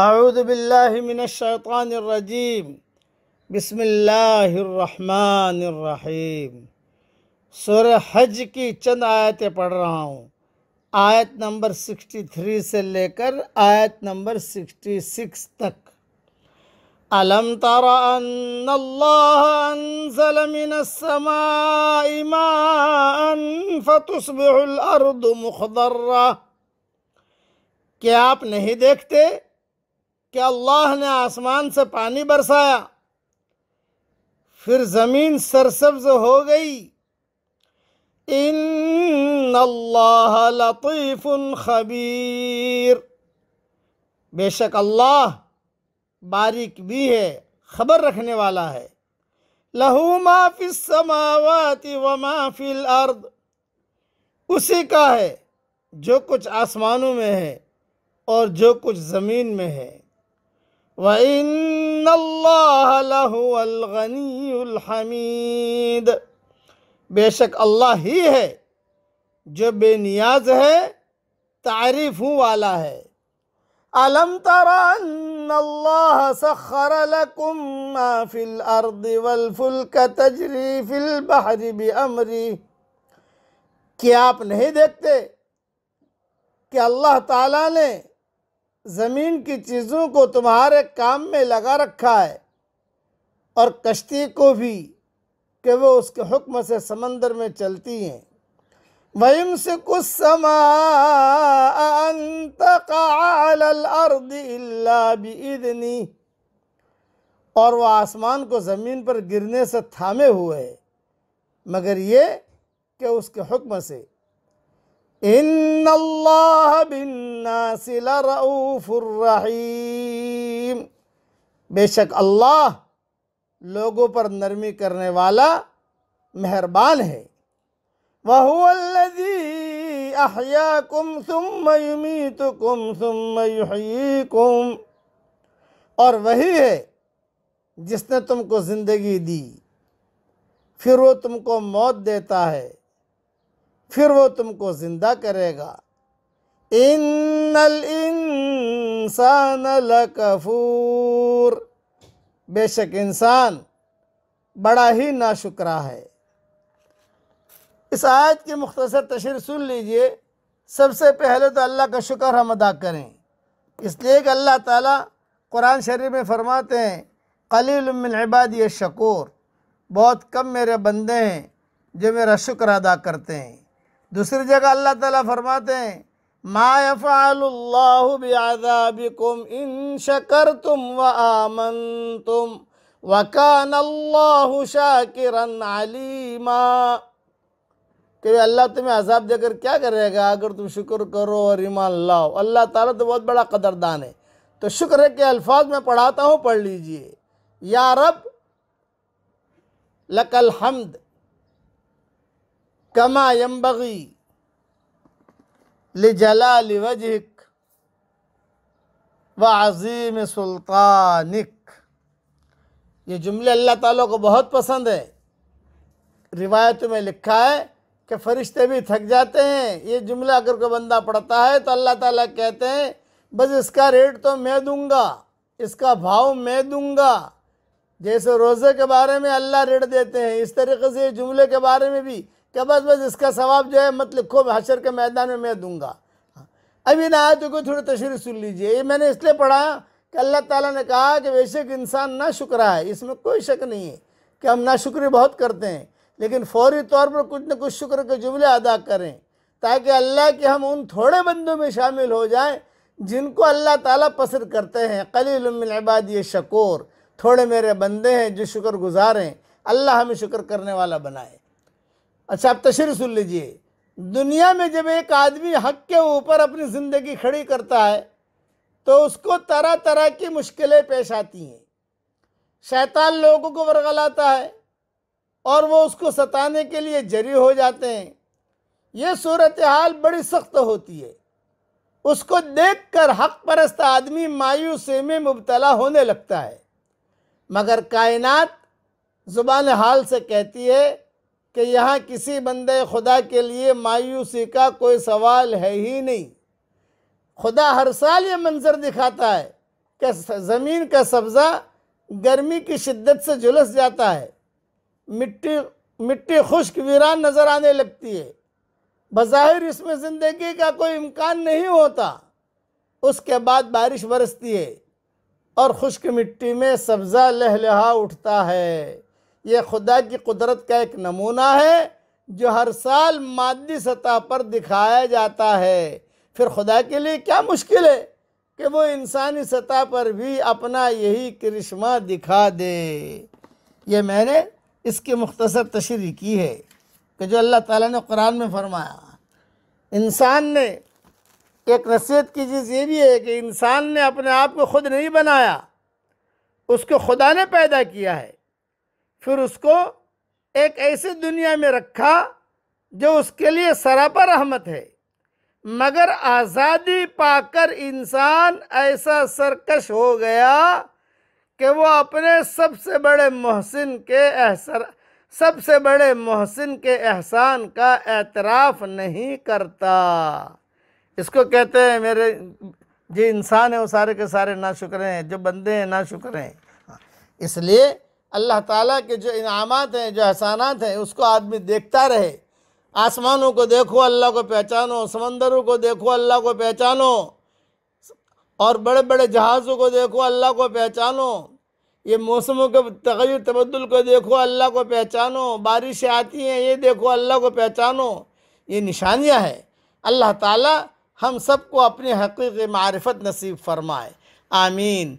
आऊदबिल्लिमिनशैतानरजीम बसमीम सुर हज की चंद आयतें पढ़ रहा हूँ आयत नंबर 63 से लेकर आयत नंबर 66 तक अलम तरसबर्द क्या आप नहीं देखते कि अल्लाह ने आसमान से पानी बरसाया फिर ज़मीन सरसब्ज हो गई इन अल्लाह लतीफ़ खबीर बेशक अल्लाह बारीक भी है खबर रखने वाला है लहू माफिल समावती व माफिल अर्द उसी का है जो कुछ आसमानों में है और जो कुछ ज़मीन में है वन्न हमीद बेशक अल्लाह ही है जो बेनियाज है तारीफ़ों वाला है अलम तरा सखर फिल अर्द तजरी फिल बहरी भी अमरी क्या आप नहीं देखते कि अल्लाह ताला ने ज़मीन की चीज़ों को तुम्हारे काम में लगा रखा है और कश्ती को भी कि वो उसके हुक्म से समंदर में चलती हैं वयम से कुछ समादनी और वह आसमान को ज़मीन पर गिरने से थामे हुए मगर ये कि उसके हुक्म से إن الله بالناس لرؤوف बेशक अल्लाह लोगों पर नरमी करने वाला मेहरबान है वहुअल्लज़ी अहयाकुम सुम्म युमीतुकुम सुम्म युहयीकुम और वही है जिसने तुमको ज़िंदगी दी फिर वो तुमको मौत देता है फिर वो तुमको ज़िंदा करेगा इन्नल इंसान लकफूर बेशक इंसान बड़ा ही नाशुकरा है इस आयत की मुख्तसर तशर सुन लीजिए सबसे पहले तो अल्लाह का शुक्र हम अदा करें इसलिए कि अल्लाह ताला कुरान शरीफ में फरमाते हैं कलील इबाद ये शकूर बहुत कम मेरे बंदे हैं जो मेरा शुक्र अदा करते हैं दूसरी जगह अल्लाह ताला फरमाते हैं माफ़ाल्लाबिकुम इन शकर तुम व आमन तुम वकान अल्लाह अलीमा अल्लाह तुम्हें अजाब देकर क्या करेगा अगर तुम शुक्र करो और ईमान लाओ अल्लाह ताला तो बहुत बड़ा कदरदान है तो शुक्र के अल्फाज में पढ़ाता हूँ पढ़ लीजिए या रब लकल हमद कमा यम्बगी लिजलाल वजहक व अज़ीम सुल्तानिक ये जुमले अल्लाह ताला को बहुत पसंद है रिवायत में लिखा है कि फरिश्ते भी थक जाते हैं ये जुमला अगर कोई बंदा पढ़ता है तो अल्लाह ताला कहते हैं बस इसका रेट तो मैं दूंगा इसका भाव मैं दूंगा जैसे रोज़े के बारे में अल्लाह रेट देते हैं इस तरीके से जुमले के बारे में भी कि बस बस इसका सवाब जो है मत मतलब लिखो हाशर के मैदान में मैं दूंगा हाँ। अभी ना आयतों तो थोड़ी तशरी सुन लीजिए ये मैंने इसलिए पढ़ा कि अल्लाह ताला ने कहा कि बेशक इंसान ना शुक्रा है इसमें कोई शक नहीं है कि हम ना शुक्र बहुत करते हैं लेकिन फौरी तौर पर कुछ न कुछ शुक्र के जुमले अदा करें ताकि अल्लाह के हम उन थोड़े बंदों में शामिल हो जाए जिनको अल्लाह ताला पसंद करते हैं कलील इबाद ये शकोर थोड़े मेरे बंदे हैं जो शुक्र गुजार हैं अल्लाह हमें शुक्र करने वाला बनाए अच्छा आप तशर सुन लीजिए दुनिया में जब एक आदमी हक के ऊपर अपनी ज़िंदगी खड़ी करता है तो उसको तरह तरह की मुश्किलें पेश आती हैं शैतान लोगों को वरगलाता है और वो उसको सताने के लिए जरी हो जाते हैं ये सूरत हाल बड़ी सख्त होती है उसको देखकर हक परस्त आदमी मायूसी में मुबतला होने लगता है मगर कायनात ज़ुबान हाल से कहती है कि यहाँ किसी बंदे खुदा के लिए मायूसी का कोई सवाल है ही नहीं खुदा हर साल ये मंज़र दिखाता है कि ज़मीन का सब्ज़ा गर्मी की शिद्दत से झुलस जाता है मिट्टी मिट्टी खुश्क वीरान नज़र आने लगती है बज़ाहिर इसमें ज़िंदगी का कोई इम्कान नहीं होता उसके बाद बारिश बरसती है और खुश्क मिट्टी में सब्ज़ा लहलहा उठता है ये खुदा की कुदरत का एक नमूना है जो हर साल मादी सतह पर दिखाया जाता है फिर खुदा के लिए क्या मुश्किल है कि वो इंसानी सतह पर भी अपना यही करिश्मा दिखा दे ये मैंने इसकी मुख्तसर तशरी की है कि जो अल्लाह ताला ने कुरान में फरमाया इंसान ने एक नसीहत की चीज़ ये भी है कि इंसान ने अपने आप को खुद नहीं बनाया उसको खुदा ने पैदा किया है फिर उसको एक ऐसी दुनिया में रखा जो उसके लिए सरापा रहमत है मगर आज़ादी पाकर इंसान ऐसा सरकश हो गया कि वो अपने सबसे बड़े महसिन के एहसर सबसे बड़े महसिन के एहसान का एतराफ़ नहीं करता इसको कहते हैं मेरे जी इंसान है वो सारे के सारे ना शुक्र हैं जो बंदे हैं ना शुक्र हैं हाँ, इसलिए अल्लाह ताला के जो इनामत हैं जो एहसानात हैं उसको आदमी देखता रहे आसमानों को देखो अल्लाह को पहचानो समंदरों को देखो अल्लाह को पहचानो और बड़े बड़े जहाज़ों को देखो अल्लाह को पहचानो ये मौसमों के तगैर तबदुल को देखो अल्लाह को पहचानो बारिशें आती हैं ये देखो अल्लाह को पहचानो ये निशानियाँ हैं अल्लाह ताला हम सबको अपनी हकीकी मारफत नसीब फरमाए आमीन